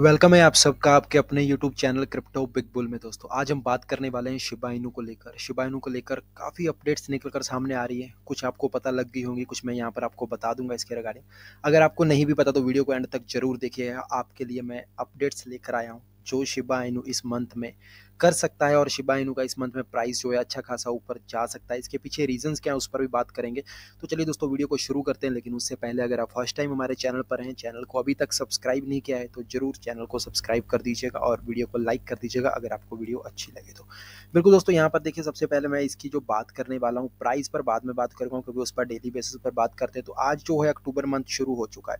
welcome है आप सबका आपके अपने YouTube channel crypto big bull में दोस्तों आज हम बात करने वाले हैं शिबाइनू को लेकर शिबाइनू को लेकर काफ़ी अपडेट्स निकल कर सामने आ रही है कुछ आपको पता लग गई होंगी कुछ मैं यहाँ पर आपको बता दूंगा इसके रिगार्डिंग अगर आपको नहीं भी पता तो वीडियो को एंड तक जरूर देखिएगा आपके लिए मैं अपडेट्स लेकर आया हूँ जो शिबाइनू इस मंथ में कर सकता है और शिबा इनू का इस मंथ में प्राइस जो है अच्छा खासा ऊपर जा सकता है इसके पीछे रीजंस क्या है उस पर भी बात करेंगे तो चलिए दोस्तों वीडियो को शुरू करते हैं लेकिन उससे पहले अगर आप फर्स्ट टाइम हमारे चैनल पर हैं चैनल को अभी तक सब्सक्राइब नहीं किया है तो जरूर चैनल को सब्सक्राइब कर दीजिएगा और वीडियो को लाइक कर दीजिएगा अगर आपको वीडियो अच्छी लगे तो बिल्कुल दोस्तों यहाँ पर देखिए सबसे पहले मैं इसकी जो बात करने वाला हूँ प्राइस पर बाद में बात करूँगा क्योंकि उस पर डेली बेसिस पर बात करते हैं तो आज जो है अक्टूबर मंथ शुरू हो चुका है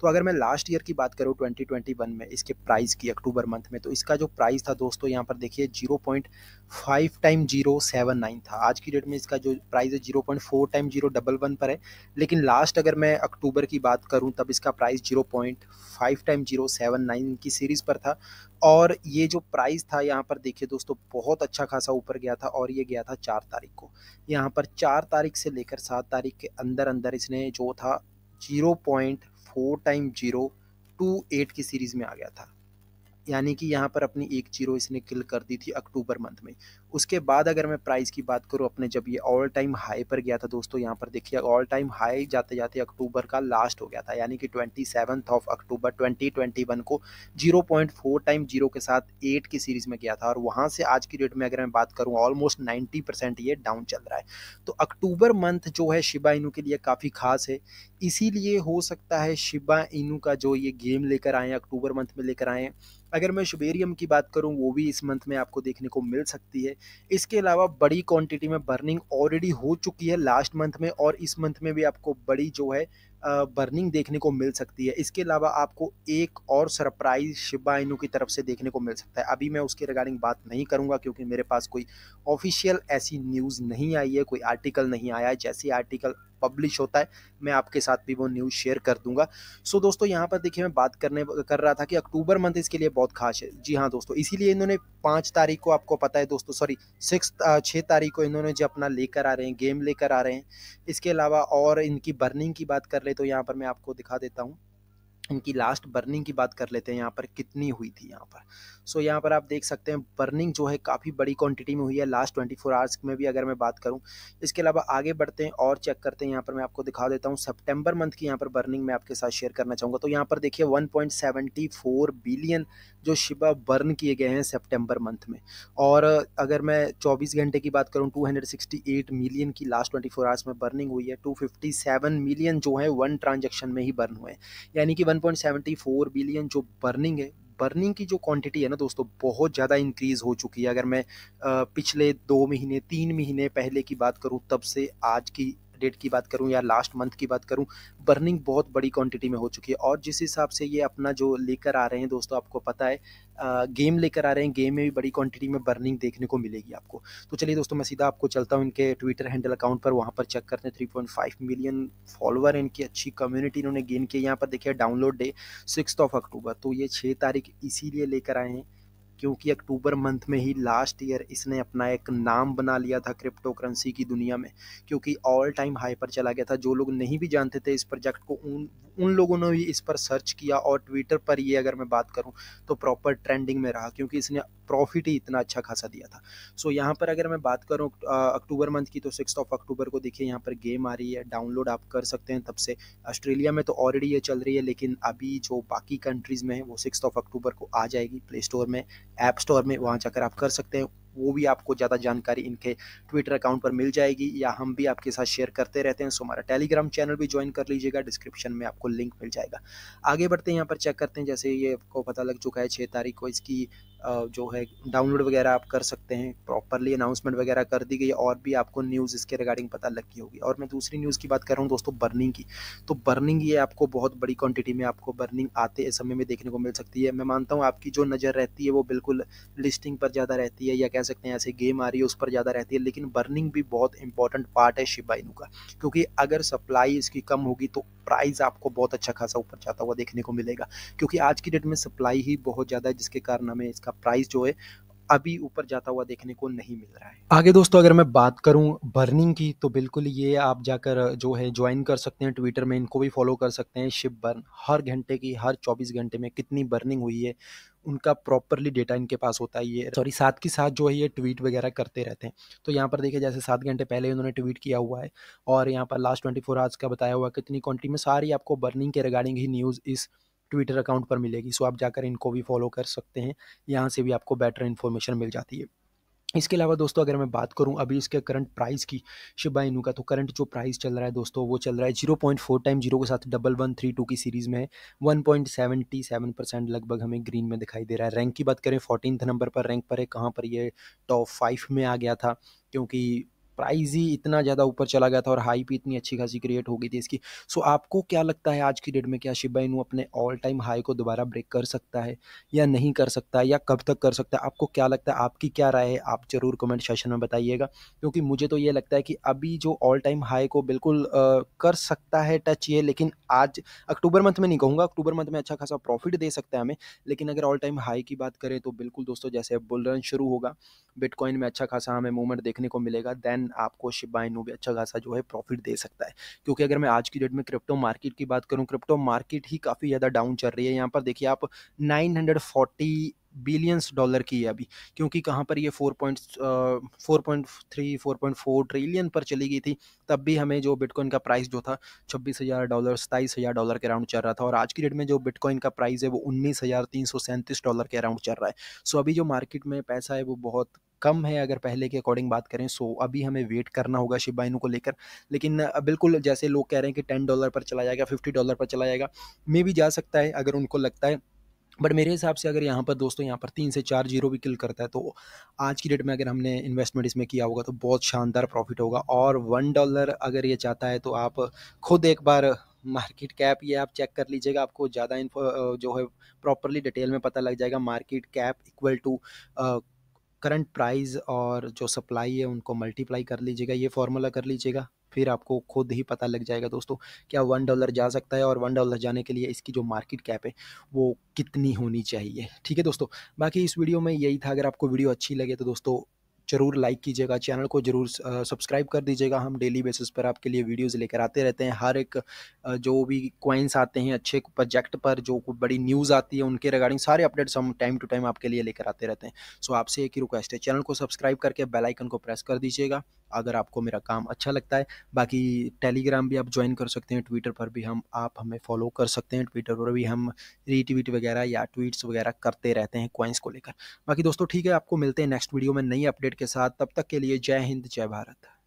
तो अगर मैं लास्ट ईयर की बात करूँ ट्वेंटी में इसके प्राइस की अक्टूबर मंथ में तो इसका जो प्राइस था दोस्तों यहाँ पर देखिए देखिए zero point five time zero seven nine था आज की डेट में इसका जो प्राइस है zero point four time zero double one पर है लेकिन लास्ट अगर मैं अक्टूबर की बात करूं तब इसका price zero point five time zero seven nine की सीरीज़ पर था और ये जो प्राइस था यहाँ पर देखिए दोस्तों बहुत अच्छा खासा ऊपर गया था और ये गया था चार तारीख को यहाँ पर चार तारीख से लेकर सात तारीख के अंदर अंदर इसने जो था zero point four time zero two eight की सीरीज़ में आ गया था यानी कि यहाँ पर अपनी एक जीरो इसने किल कर दी थी अक्टूबर मंथ में उसके बाद अगर मैं प्राइस की बात करूँ अपने जब ये ऑल टाइम हाई पर गया था दोस्तों यहाँ पर देखिए ऑल टाइम हाई जाते जाते अक्टूबर का लास्ट हो गया था यानी कि ट्वेंटी ऑफ अक्टूबर ट्वेंटी को जीरो टाइम जीरो के साथ एट की सीरीज़ में गया था और वहाँ से आज की डेट में अगर मैं बात करूँ ऑलमोस्ट नाइन्टी ये डाउन चल रहा है तो अक्टूबर मंथ जो है शिबा इनू के लिए काफ़ी खास है इसीलिए हो सकता है शिबा इनू का जो ये गेम लेकर आए अक्टूबर मंथ में लेकर आए अगर मैं शुबेरियम की बात करूं वो भी इस मंथ में आपको देखने को मिल सकती है इसके अलावा बड़ी क्वांटिटी में बर्निंग ऑलरेडी हो चुकी है लास्ट मंथ में और इस मंथ में भी आपको बड़ी जो है बर्निंग देखने को मिल सकती है इसके अलावा आपको एक और सरप्राइज शिबा इनू की तरफ से देखने को मिल सकता है अभी मैं उसके रिगार्डिंग बात नहीं करूंगा क्योंकि मेरे पास कोई ऑफिशियल ऐसी न्यूज़ नहीं आई है कोई आर्टिकल नहीं आया है जैसे आर्टिकल पब्लिश होता है मैं आपके साथ भी वो न्यूज़ शेयर कर दूंगा सो so, दोस्तों यहाँ पर देखिए मैं बात करने कर रहा था कि अक्टूबर मंथ इसके लिए बहुत खास है जी हाँ दोस्तों इसीलिए इन्होंने पाँच तारीख को आपको पता है दोस्तों सॉरी सिक्स छः तारीख को इन्होंने जो अपना लेकर आ रहे हैं गेम लेकर आ रहे हैं इसके अलावा और इनकी बर्निंग की बात कर ले तो यहाँ पर मैं आपको दिखा देता हूँ इनकी लास्ट बर्निंग की बात कर लेते हैं यहाँ पर कितनी हुई थी यहाँ पर सो so, यहाँ पर आप देख सकते हैं बर्निंग जो है काफ़ी बड़ी क्वांटिटी में हुई है लास्ट 24 फोर आवर्स में भी अगर मैं बात करूँ इसके अलावा आगे बढ़ते हैं और चेक करते हैं यहाँ पर मैं आपको दिखा देता हूँ सितंबर मंथ की यहाँ पर बर्निंग मैं आपके साथ शेयर करना चाहूँगा तो यहाँ पर देखिए वन बिलियन जो शिबा बर्न किए गए हैं सेप्टेम्बर मंथ में और अगर मैं चौबीस घंटे की बात करूँ टू मिलियन की लास्ट ट्वेंटी आवर्स में बर्निंग हुई है टू मिलियन जो है वन ट्रांजेक्शन में ही बर्न हुए यानी कि वन 1.74 बिलियन जो बर्निंग है बर्निंग की जो क्वांटिटी है ना दोस्तों बहुत ज़्यादा इंक्रीज़ हो चुकी है अगर मैं पिछले दो महीने तीन महीने पहले की बात करूँ तब से आज की डेट की बात करूँ या लास्ट मंथ की बात करूँ बर्निंग बहुत बड़ी क्वांटिटी में हो चुकी है और जिस हिसाब से ये अपना जो लेकर आ रहे हैं दोस्तों आपको पता है गेम लेकर आ रहे हैं गेम में भी बड़ी क्वांटिटी में बर्निंग देखने को मिलेगी आपको तो चलिए दोस्तों मैं सीधा आपको चलता हूँ इनके ट्विटर हैंडल अकाउंट पर वहाँ पर चेक करते हैं three point five million follower इनकी अच्छी कम्युनिटी इन्होंने गेन किया यहाँ पर देखिए download day six of October तो ये छः तारीख इसीलिए लेकर आए हैं क्योंकि अक्टूबर मंथ में ही लास्ट ईयर इसने अपना एक नाम बना लिया था क्रिप्टो करेंसी की दुनिया में क्योंकि ऑल टाइम हाई पर चला गया था जो लोग नहीं भी जानते थे इस प्रोजेक्ट को उन उन लोगों ने भी इस पर सर्च किया और ट्विटर पर ये अगर मैं बात करूँ तो प्रॉपर ट्रेंडिंग में रहा क्योंकि इसने प्रॉफिट ही इतना अच्छा खासा दिया था सो so, यहाँ पर अगर मैं बात करूँ अक्टूबर मंथ की तो सिक्स ऑफ अक्टूबर को देखिए यहाँ पर गेम आ रही है डाउनलोड आप कर सकते हैं तब से ऑस्ट्रेलिया में तो ऑलरेडी ये चल रही है लेकिन अभी जो बाकी कंट्रीज़ में है वो सिक्स ऑफ अक्टूबर को आ जाएगी प्ले स्टोर में ऐप स्टोर में वहाँ जाकर आप कर सकते हैं वो भी आपको ज़्यादा जानकारी इनके ट्विटर अकाउंट पर मिल जाएगी या हम भी आपके साथ शेयर करते रहते हैं सो हमारा टेलीग्राम चैनल भी ज्वाइन कर लीजिएगा डिस्क्रिप्शन में आपको लिंक मिल जाएगा आगे बढ़ते हैं यहाँ पर चेक करते हैं जैसे ये आपको पता लग चुका है छः तारीख को इसकी जो है डाउनलोड वगैरह आप कर सकते हैं प्रॉपरली अनाउंसमेंट वगैरह कर दी गई और भी आपको न्यूज़ इसके रिगार्डिंग पता लग गई होगी और मैं दूसरी न्यूज़ की बात कर रहा हूँ दोस्तों बर्निंग की तो बर्निंग ये आपको बहुत बड़ी क्वांटिटी में आपको बर्निंग आते समय में देखने को मिल सकती है मैं मानता हूँ आपकी जो नज़र रहती है वो बिल्कुल लिस्टिंग पर ज़्यादा रहती है या कह सकते हैं ऐसे गेम आ रही है उस पर ज़्यादा रहती है लेकिन बर्निंग भी बहुत इंपॉर्टेंट पार्ट है शिबाइनू का क्योंकि अगर सप्लाई इसकी कम होगी तो प्राइस आपको बहुत अच्छा खासा ऊपर जाता हुआ देखने को मिलेगा क्योंकि आज की डेट में सप्लाई ही बहुत ज़्यादा है जिसके कारण हमें इसका प्राइस जो है अभी ऊपर जाता हुआ देखने को नहीं मिल रहा है आगे दोस्तों अगर मैं बात करूं बर्निंग की तो बिल्कुल ये आप जाकर जो है ज्वाइन कर सकते हैं ट्विटर में इनको भी फॉलो कर सकते हैं शिप बर्न हर घंटे की हर 24 घंटे में कितनी बर्निंग हुई है उनका प्रॉपरली डेटा इनके पास होता है ये सॉरी साथ के साथ जो है ये ट्वीट वगैरह करते रहते हैं तो यहाँ पर देखिए जैसे सात घंटे पहले उन्होंने ट्वीट किया हुआ है और यहाँ पर लास्ट ट्वेंटी फोर आवर्स का बताया हुआ कितनी क्वान्टिटी में सारी आपको बर्निंग के रिगार्डिंग ही न्यूज़ इस ट्विटर अकाउंट पर मिलेगी सो आप जाकर इनको भी फॉलो कर सकते हैं यहाँ से भी आपको बेटर इन्फॉर्मेशन मिल जाती है इसके अलावा दोस्तों अगर मैं बात करूं अभी इसके करंट प्राइस की शिबा इनू का तो करंट जो प्राइस चल रहा है दोस्तों वो चल रहा है zero point four time zero के साथ डबल वन थ्री टू की सीरीज़ में है one point seventy seven percent लगभग हमें ग्रीन में दिखाई दे रहा है रैंक की बात करें फोर्टीन नंबर पर रैंक पर है कहाँ पर ये टॉप फाइव में आ गया था क्योंकि प्राइस ही इतना ज़्यादा ऊपर चला गया था और हाई भी इतनी अच्छी खासी क्रिएट हो गई थी इसकी सो आपको क्या लगता है आज की डेट में क्या शिबा इनू अपने ऑल टाइम हाई को दोबारा ब्रेक कर सकता है या नहीं कर सकता है या कब तक कर सकता है आपको क्या लगता है आपकी क्या राय है आप ज़रूर कमेंट सेशन में बताइएगा क्योंकि मुझे तो ये लगता है कि अभी जो ऑल टाइम हाई को बिल्कुल आ, कर सकता है टच ये लेकिन आज अक्टूबर मंथ में नहीं कहूँगा अक्टूबर मंथ में अच्छा खासा प्रॉफिट दे सकता है हमें लेकिन अगर ऑल टाइम हाई की बात करें तो बिल्कुल दोस्तों जैसे बुल रन शुरू होगा बिटकॉइन में अच्छा खासा हमें मूवमेंट देखने को मिलेगा देन आपको शिबा भी अच्छा खासा जो है प्रॉफिट दे सकता है क्योंकि अगर मैं आज की डेट में क्रिप्टो मार्केट की बात करूँ क्रिप्टो मार्केट ही काफ़ी ज़्यादा डाउन चल रही है यहाँ पर देखिए आप नाइन बिलियंस डॉलर की है अभी क्योंकि कहाँ पर ये four point four point three four point four trillion पर चली गई थी तब भी हमें जो बिटकॉइन का प्राइस जो था छब्बीस हज़ार डॉलर सताईस हज़ार डॉलर के अराउंड चल रहा था और आज की डेट में जो बिटकॉइन का प्राइस है वो उन्नीस हज़ार तीन सौ सैंतीस डॉलर के अराउंड चल रहा है सो अभी जो मार्केट में पैसा है वो बहुत कम है अगर पहले के अकॉर्डिंग बात करें सो अभी हमें वेट करना होगा शिबाइनू को लेकर लेकिन बिल्कुल जैसे लोग कह रहे हैं कि टेन डॉलर पर चला जाएगा फिफ्टी डॉलर पर चला जाएगा मे भी जा सकता है अगर उनको लगता है बट मेरे हिसाब से अगर यहाँ पर दोस्तों यहाँ पर तीन से चार जीरो भी किल करता है तो आज की डेट में अगर हमने इन्वेस्टमेंट इसमें किया होगा तो बहुत शानदार प्रॉफिट होगा और वन डॉलर अगर ये चाहता है तो आप खुद एक बार मार्केट कैप ये आप चेक कर लीजिएगा आपको ज़्यादा इन्फो जो है प्रॉपरली डिटेल में पता लग जाएगा market cap equal to current price और जो सप्लाई है उनको मल्टीप्लाई कर लीजिएगा ये फॉर्मूला कर लीजिएगा फिर आपको खुद ही पता लग जाएगा दोस्तों क्या वन डॉलर जा सकता है और वन डॉलर जाने के लिए इसकी जो मार्केट कैप है वो कितनी होनी चाहिए ठीक है दोस्तों बाकी इस वीडियो में यही था अगर आपको वीडियो अच्छी लगे तो दोस्तों जरूर लाइक कीजिएगा चैनल को जरूर सब्सक्राइब कर दीजिएगा हम डेली बेसिस पर आपके लिए वीडियोस लेकर आते रहते हैं हर एक जो भी क्वाइंस आते हैं अच्छे प्रोजेक्ट पर जो बड़ी न्यूज़ आती है उनके रिगार्डिंग सारे अपडेट्स हम टाइम टू टाइम आपके लिए लेकर आते रहते हैं सो आपसे एक ही रिक्वेस्ट है चैनल को सब्सक्राइब करके बेलाइकन को प्रेस कर दीजिएगा अगर आपको मेरा काम अच्छा लगता है बाकी टेलीग्राम भी आप ज्वाइन कर सकते हैं ट्विटर पर भी हम आप हमें फॉलो कर सकते हैं ट्विटर पर भी हम रीट्वीट वगैरह या ट्वीट्स वगैरह करते रहते हैं क्वाइंस को लेकर बाकी दोस्तों ठीक है आपको मिलते हैं नेक्स्ट वीडियो में नई अपडेट के साथ तब तक के लिए जय हिंद जय भारत